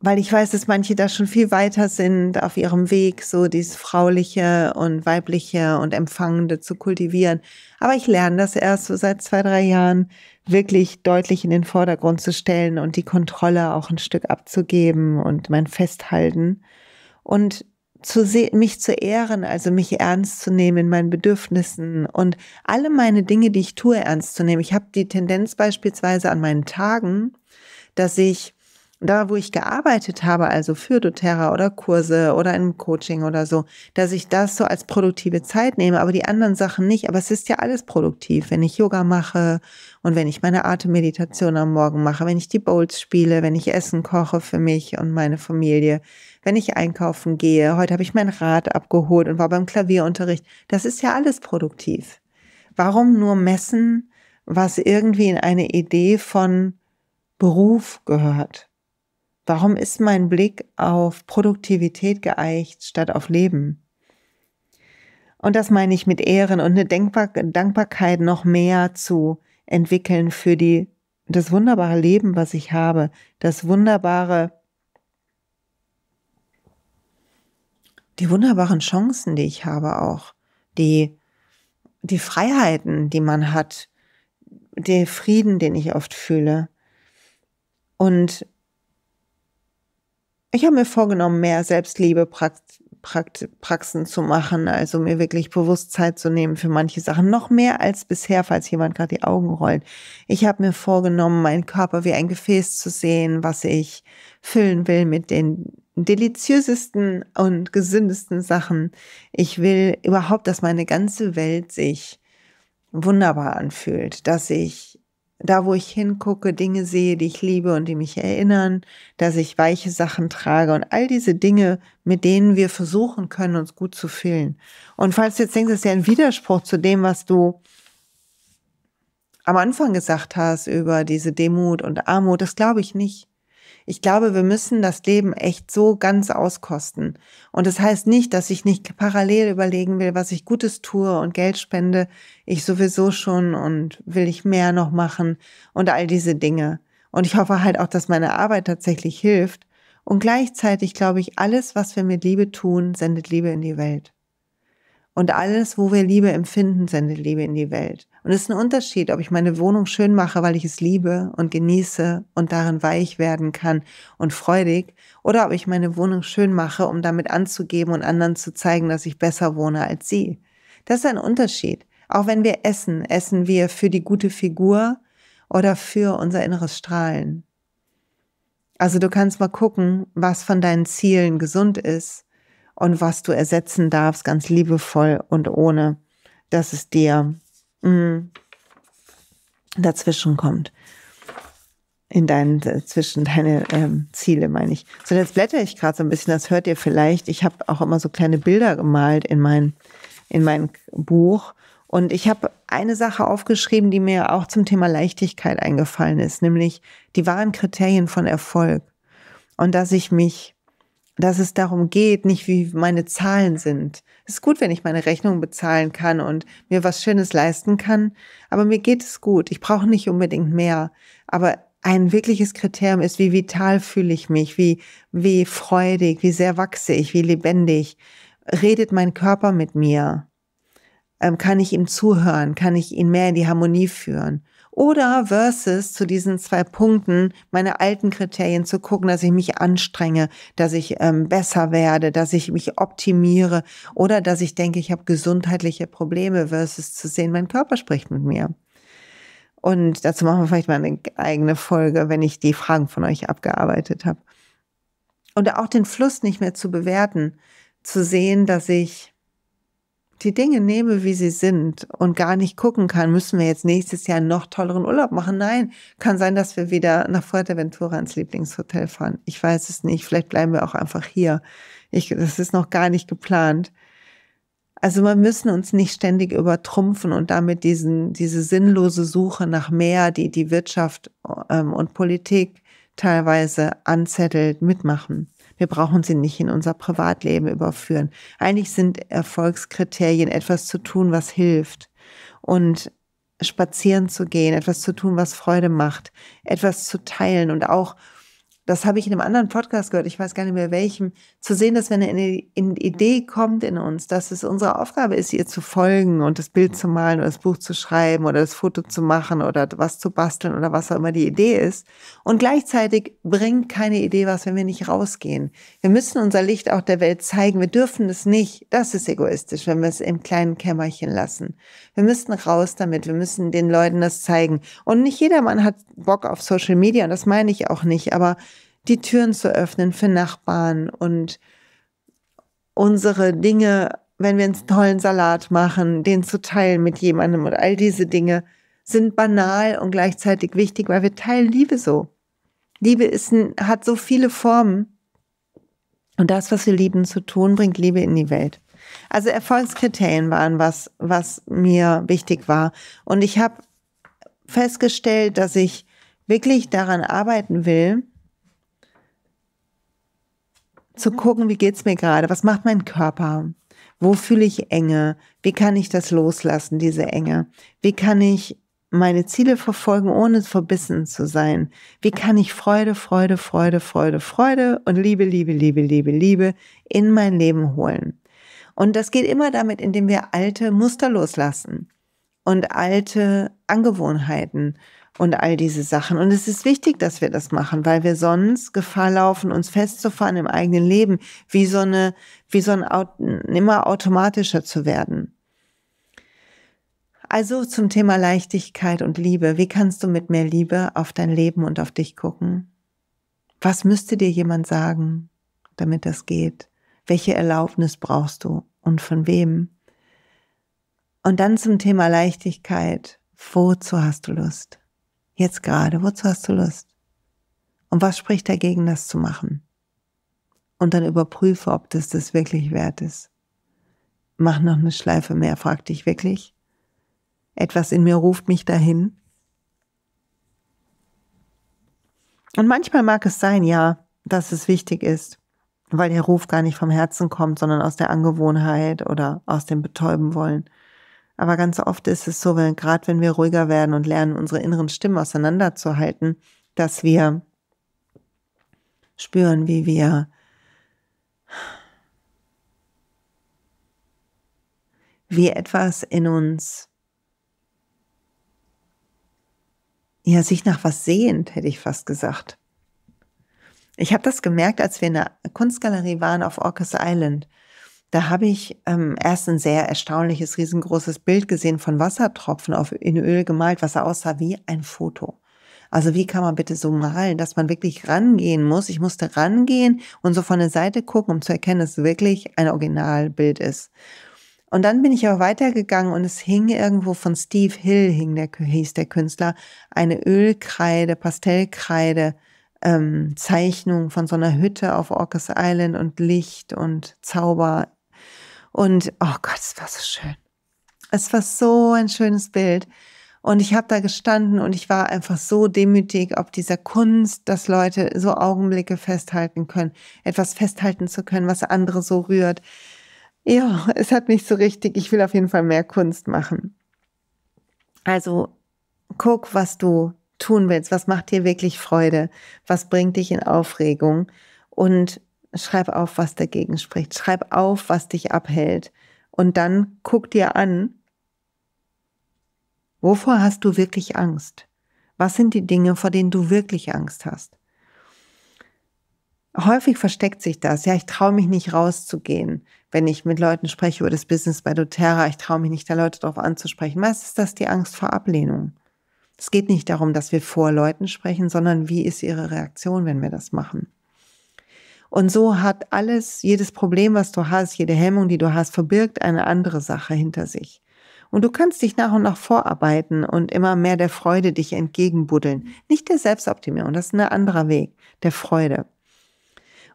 weil ich weiß, dass manche da schon viel weiter sind auf ihrem Weg, so dieses frauliche und weibliche und empfangende zu kultivieren. Aber ich lerne das erst so seit zwei, drei Jahren wirklich deutlich in den Vordergrund zu stellen und die Kontrolle auch ein Stück abzugeben und mein Festhalten und zu mich zu ehren, also mich ernst zu nehmen in meinen Bedürfnissen und alle meine Dinge, die ich tue, ernst zu nehmen. Ich habe die Tendenz beispielsweise an meinen Tagen, dass ich da, wo ich gearbeitet habe, also für doTERRA oder Kurse oder im Coaching oder so, dass ich das so als produktive Zeit nehme, aber die anderen Sachen nicht. Aber es ist ja alles produktiv, wenn ich Yoga mache und wenn ich meine Atemmeditation am Morgen mache, wenn ich die Bowls spiele, wenn ich Essen koche für mich und meine Familie, wenn ich einkaufen gehe. Heute habe ich mein Rad abgeholt und war beim Klavierunterricht. Das ist ja alles produktiv. Warum nur messen, was irgendwie in eine Idee von Beruf gehört? Warum ist mein Blick auf Produktivität geeicht statt auf Leben? Und das meine ich mit Ehren und eine Denkbar Dankbarkeit noch mehr zu entwickeln für die, das wunderbare Leben, was ich habe, das wunderbare, die wunderbaren Chancen, die ich habe auch, die, die Freiheiten, die man hat, den Frieden, den ich oft fühle. Und ich habe mir vorgenommen, mehr Selbstliebe-Praxen Praxen zu machen, also mir wirklich bewusst Zeit zu nehmen für manche Sachen, noch mehr als bisher, falls jemand gerade die Augen rollt. Ich habe mir vorgenommen, meinen Körper wie ein Gefäß zu sehen, was ich füllen will mit den deliziösesten und gesündesten Sachen. Ich will überhaupt, dass meine ganze Welt sich wunderbar anfühlt, dass ich da wo ich hingucke, Dinge sehe, die ich liebe und die mich erinnern, dass ich weiche Sachen trage und all diese Dinge, mit denen wir versuchen können, uns gut zu fühlen. Und falls du jetzt denkst, das ist ja ein Widerspruch zu dem, was du am Anfang gesagt hast über diese Demut und Armut, das glaube ich nicht. Ich glaube, wir müssen das Leben echt so ganz auskosten. Und das heißt nicht, dass ich nicht parallel überlegen will, was ich Gutes tue und Geld spende. Ich sowieso schon und will ich mehr noch machen und all diese Dinge. Und ich hoffe halt auch, dass meine Arbeit tatsächlich hilft. Und gleichzeitig glaube ich, alles, was wir mit Liebe tun, sendet Liebe in die Welt. Und alles, wo wir Liebe empfinden, sendet Liebe in die Welt. Und es ist ein Unterschied, ob ich meine Wohnung schön mache, weil ich es liebe und genieße und darin weich werden kann und freudig, oder ob ich meine Wohnung schön mache, um damit anzugeben und anderen zu zeigen, dass ich besser wohne als sie. Das ist ein Unterschied. Auch wenn wir essen, essen wir für die gute Figur oder für unser inneres Strahlen. Also du kannst mal gucken, was von deinen Zielen gesund ist und was du ersetzen darfst, ganz liebevoll und ohne, dass es dir mh, dazwischen kommt. In deinen, äh, zwischen deine ähm, Ziele, meine ich. So, jetzt blätter ich gerade so ein bisschen, das hört ihr vielleicht. Ich habe auch immer so kleine Bilder gemalt in mein, in mein Buch. Und ich habe eine Sache aufgeschrieben, die mir auch zum Thema Leichtigkeit eingefallen ist, nämlich die wahren Kriterien von Erfolg. Und dass ich mich dass es darum geht, nicht wie meine Zahlen sind. Es ist gut, wenn ich meine Rechnung bezahlen kann und mir was Schönes leisten kann, aber mir geht es gut. Ich brauche nicht unbedingt mehr. Aber ein wirkliches Kriterium ist, wie vital fühle ich mich, wie, wie freudig, wie sehr wachse ich, wie lebendig. Redet mein Körper mit mir? Ähm, kann ich ihm zuhören? Kann ich ihn mehr in die Harmonie führen? Oder versus zu diesen zwei Punkten meine alten Kriterien zu gucken, dass ich mich anstrenge, dass ich ähm, besser werde, dass ich mich optimiere oder dass ich denke, ich habe gesundheitliche Probleme versus zu sehen, mein Körper spricht mit mir. Und dazu machen wir vielleicht mal eine eigene Folge, wenn ich die Fragen von euch abgearbeitet habe. Und auch den Fluss nicht mehr zu bewerten, zu sehen, dass ich die Dinge nehme, wie sie sind und gar nicht gucken kann, müssen wir jetzt nächstes Jahr einen noch tolleren Urlaub machen. Nein, kann sein, dass wir wieder nach Fuerteventura ins Lieblingshotel fahren. Ich weiß es nicht. Vielleicht bleiben wir auch einfach hier. Ich, das ist noch gar nicht geplant. Also wir müssen uns nicht ständig übertrumpfen und damit diesen, diese sinnlose Suche nach mehr, die die Wirtschaft ähm, und Politik teilweise anzettelt, mitmachen. Wir brauchen sie nicht in unser Privatleben überführen. Eigentlich sind Erfolgskriterien etwas zu tun, was hilft. Und spazieren zu gehen, etwas zu tun, was Freude macht, etwas zu teilen und auch das habe ich in einem anderen Podcast gehört, ich weiß gar nicht mehr welchem, zu sehen, dass wenn eine, Idee kommt in uns, dass es unsere Aufgabe ist, ihr zu folgen und das Bild zu malen oder das Buch zu schreiben oder das Foto zu machen oder was zu basteln oder was auch immer die Idee ist. Und gleichzeitig bringt keine Idee was, wenn wir nicht rausgehen. Wir müssen unser Licht auch der Welt zeigen. Wir dürfen es nicht. Das ist egoistisch, wenn wir es im kleinen Kämmerchen lassen. Wir müssten raus damit. Wir müssen den Leuten das zeigen. Und nicht jedermann hat Bock auf Social Media. Und das meine ich auch nicht. Aber die Türen zu öffnen für Nachbarn und unsere Dinge, wenn wir einen tollen Salat machen, den zu teilen mit jemandem und all diese Dinge sind banal und gleichzeitig wichtig, weil wir teilen Liebe so. Liebe ist hat so viele Formen. Und das, was wir lieben zu tun, bringt Liebe in die Welt. Also Erfolgskriterien waren was, was mir wichtig war. Und ich habe festgestellt, dass ich wirklich daran arbeiten will, zu gucken, wie geht es mir gerade, was macht mein Körper, wo fühle ich Enge, wie kann ich das loslassen, diese Enge, wie kann ich meine Ziele verfolgen, ohne verbissen zu sein, wie kann ich Freude, Freude, Freude, Freude, Freude und Liebe, Liebe, Liebe, Liebe, Liebe in mein Leben holen. Und das geht immer damit, indem wir alte Muster loslassen und alte Angewohnheiten und all diese Sachen. Und es ist wichtig, dass wir das machen, weil wir sonst Gefahr laufen, uns festzufahren im eigenen Leben, wie so eine, wie so ein immer automatischer zu werden. Also zum Thema Leichtigkeit und Liebe. Wie kannst du mit mehr Liebe auf dein Leben und auf dich gucken? Was müsste dir jemand sagen, damit das geht? Welche Erlaubnis brauchst du und von wem? Und dann zum Thema Leichtigkeit. Wozu hast du Lust? Jetzt gerade, wozu hast du Lust? Und was spricht dagegen, das zu machen? Und dann überprüfe, ob das das wirklich wert ist. Mach noch eine Schleife mehr, frag dich wirklich. Etwas in mir ruft mich dahin. Und manchmal mag es sein, ja, dass es wichtig ist weil der Ruf gar nicht vom Herzen kommt, sondern aus der Angewohnheit oder aus dem Betäuben wollen. Aber ganz oft ist es so, wenn, gerade wenn wir ruhiger werden und lernen, unsere inneren Stimmen auseinanderzuhalten, dass wir spüren, wie wir wie etwas in uns ja sich nach was sehend, hätte ich fast gesagt. Ich habe das gemerkt, als wir in der Kunstgalerie waren auf Orcas Island. Da habe ich ähm, erst ein sehr erstaunliches, riesengroßes Bild gesehen von Wassertropfen auf, in Öl gemalt, was aussah wie ein Foto. Also wie kann man bitte so malen, dass man wirklich rangehen muss? Ich musste rangehen und so von der Seite gucken, um zu erkennen, dass es wirklich ein Originalbild ist. Und dann bin ich auch weitergegangen und es hing irgendwo von Steve Hill, hing der, hieß der Künstler, eine Ölkreide, Pastellkreide ähm, Zeichnung von so einer Hütte auf Orcas Island und Licht und Zauber. Und oh Gott, es war so schön. Es war so ein schönes Bild. Und ich habe da gestanden und ich war einfach so demütig ob dieser Kunst, dass Leute so Augenblicke festhalten können, etwas festhalten zu können, was andere so rührt. Ja, es hat mich so richtig, ich will auf jeden Fall mehr Kunst machen. Also guck, was du tun willst, was macht dir wirklich Freude, was bringt dich in Aufregung und schreib auf, was dagegen spricht, schreib auf, was dich abhält und dann guck dir an, wovor hast du wirklich Angst? Was sind die Dinge, vor denen du wirklich Angst hast? Häufig versteckt sich das. Ja, ich traue mich nicht rauszugehen, wenn ich mit Leuten spreche über das Business bei doTERRA. Ich traue mich nicht, da Leute darauf anzusprechen. Meist ist das die Angst vor Ablehnung. Es geht nicht darum, dass wir vor Leuten sprechen, sondern wie ist ihre Reaktion, wenn wir das machen. Und so hat alles, jedes Problem, was du hast, jede Hemmung, die du hast, verbirgt eine andere Sache hinter sich. Und du kannst dich nach und nach vorarbeiten und immer mehr der Freude dich entgegenbuddeln. Nicht der Selbstoptimierung, das ist ein anderer Weg, der Freude.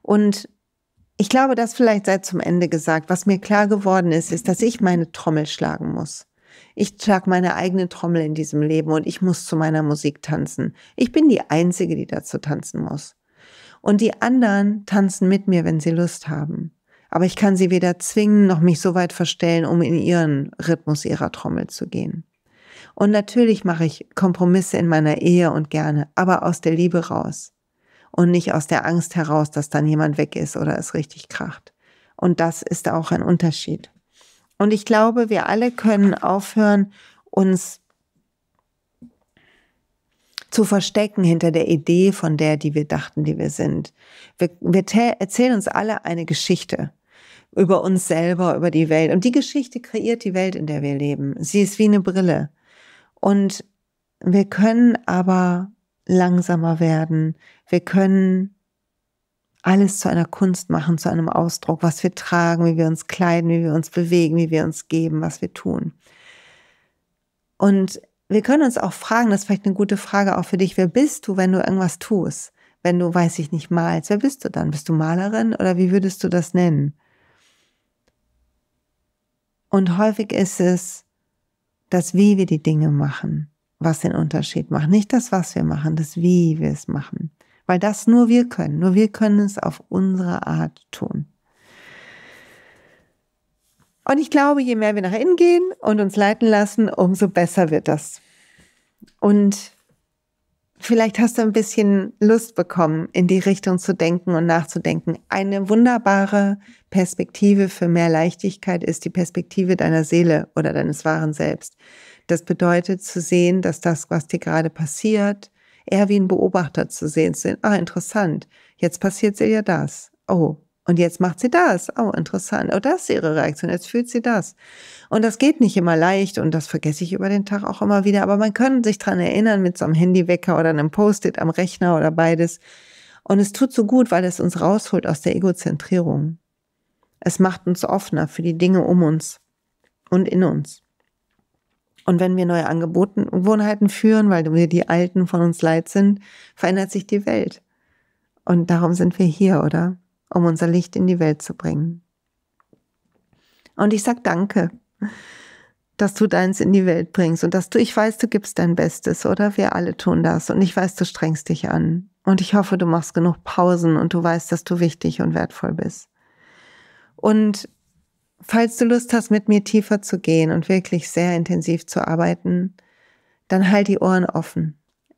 Und ich glaube, das vielleicht sei zum Ende gesagt. Was mir klar geworden ist, ist, dass ich meine Trommel schlagen muss. Ich schlag meine eigene Trommel in diesem Leben und ich muss zu meiner Musik tanzen. Ich bin die Einzige, die dazu tanzen muss. Und die anderen tanzen mit mir, wenn sie Lust haben. Aber ich kann sie weder zwingen noch mich so weit verstellen, um in ihren Rhythmus ihrer Trommel zu gehen. Und natürlich mache ich Kompromisse in meiner Ehe und gerne, aber aus der Liebe raus. Und nicht aus der Angst heraus, dass dann jemand weg ist oder es richtig kracht. Und das ist auch ein Unterschied. Und ich glaube, wir alle können aufhören, uns zu verstecken hinter der Idee von der, die wir dachten, die wir sind. Wir, wir erzählen uns alle eine Geschichte über uns selber, über die Welt. Und die Geschichte kreiert die Welt, in der wir leben. Sie ist wie eine Brille. Und wir können aber langsamer werden. Wir können alles zu einer Kunst machen, zu einem Ausdruck, was wir tragen, wie wir uns kleiden, wie wir uns bewegen, wie wir uns geben, was wir tun. Und wir können uns auch fragen, das ist vielleicht eine gute Frage auch für dich, wer bist du, wenn du irgendwas tust? Wenn du, weiß ich nicht, malst, wer bist du dann? Bist du Malerin oder wie würdest du das nennen? Und häufig ist es, das, wie wir die Dinge machen, was den Unterschied macht. Nicht das, was wir machen, das, wie wir es machen weil das nur wir können. Nur wir können es auf unsere Art tun. Und ich glaube, je mehr wir nach innen gehen und uns leiten lassen, umso besser wird das. Und vielleicht hast du ein bisschen Lust bekommen, in die Richtung zu denken und nachzudenken. Eine wunderbare Perspektive für mehr Leichtigkeit ist die Perspektive deiner Seele oder deines wahren Selbst. Das bedeutet zu sehen, dass das, was dir gerade passiert, eher wie ein Beobachter zu sehen sind. Ah, interessant. Jetzt passiert sie ja das. Oh, und jetzt macht sie das. Oh, interessant. Oh, das ist ihre Reaktion. Jetzt fühlt sie das. Und das geht nicht immer leicht und das vergesse ich über den Tag auch immer wieder. Aber man kann sich dran erinnern mit so einem Handywecker oder einem Post-it am Rechner oder beides. Und es tut so gut, weil es uns rausholt aus der Egozentrierung. Es macht uns offener für die Dinge um uns und in uns. Und wenn wir neue Angewohnheiten führen, weil wir die alten von uns leid sind, verändert sich die Welt. Und darum sind wir hier, oder? Um unser Licht in die Welt zu bringen. Und ich sag Danke, dass du deins in die Welt bringst und dass du, ich weiß, du gibst dein Bestes, oder? Wir alle tun das. Und ich weiß, du strengst dich an. Und ich hoffe, du machst genug Pausen und du weißt, dass du wichtig und wertvoll bist. Und falls du Lust hast, mit mir tiefer zu gehen und wirklich sehr intensiv zu arbeiten, dann halt die Ohren offen.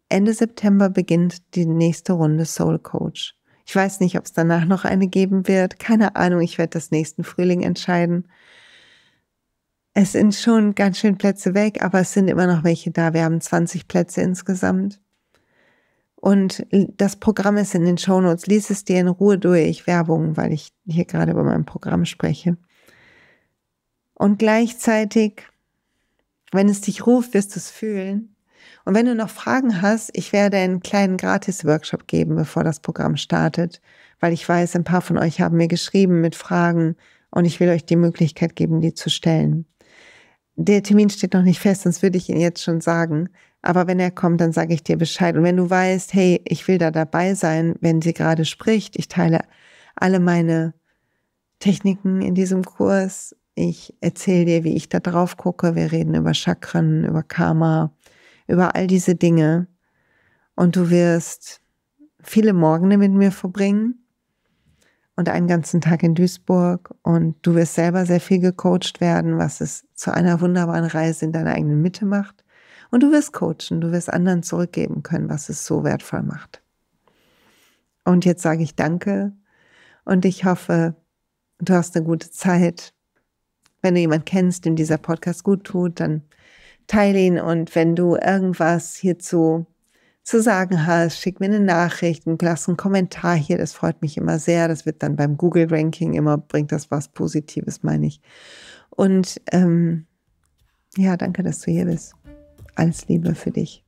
Ende September beginnt die nächste Runde Soul Coach. Ich weiß nicht, ob es danach noch eine geben wird. Keine Ahnung, ich werde das nächsten Frühling entscheiden. Es sind schon ganz schön Plätze weg, aber es sind immer noch welche da. Wir haben 20 Plätze insgesamt. Und das Programm ist in den Shownotes. Lies es dir in Ruhe durch. Werbung, weil ich hier gerade über mein Programm spreche. Und gleichzeitig, wenn es dich ruft, wirst du es fühlen. Und wenn du noch Fragen hast, ich werde einen kleinen Gratis-Workshop geben, bevor das Programm startet, weil ich weiß, ein paar von euch haben mir geschrieben mit Fragen und ich will euch die Möglichkeit geben, die zu stellen. Der Termin steht noch nicht fest, sonst würde ich ihn jetzt schon sagen. Aber wenn er kommt, dann sage ich dir Bescheid. Und wenn du weißt, hey, ich will da dabei sein, wenn sie gerade spricht, ich teile alle meine Techniken in diesem Kurs ich erzähle dir, wie ich da drauf gucke. Wir reden über Chakren, über Karma, über all diese Dinge. Und du wirst viele Morgene mit mir verbringen und einen ganzen Tag in Duisburg. Und du wirst selber sehr viel gecoacht werden, was es zu einer wunderbaren Reise in deiner eigenen Mitte macht. Und du wirst coachen, du wirst anderen zurückgeben können, was es so wertvoll macht. Und jetzt sage ich Danke und ich hoffe, du hast eine gute Zeit wenn du jemanden kennst, dem dieser Podcast gut tut, dann teile ihn. Und wenn du irgendwas hierzu zu sagen hast, schick mir eine Nachricht und lass einen Kommentar hier. Das freut mich immer sehr. Das wird dann beim Google Ranking immer, bringt das was Positives, meine ich. Und ähm, ja, danke, dass du hier bist. Alles Liebe für dich.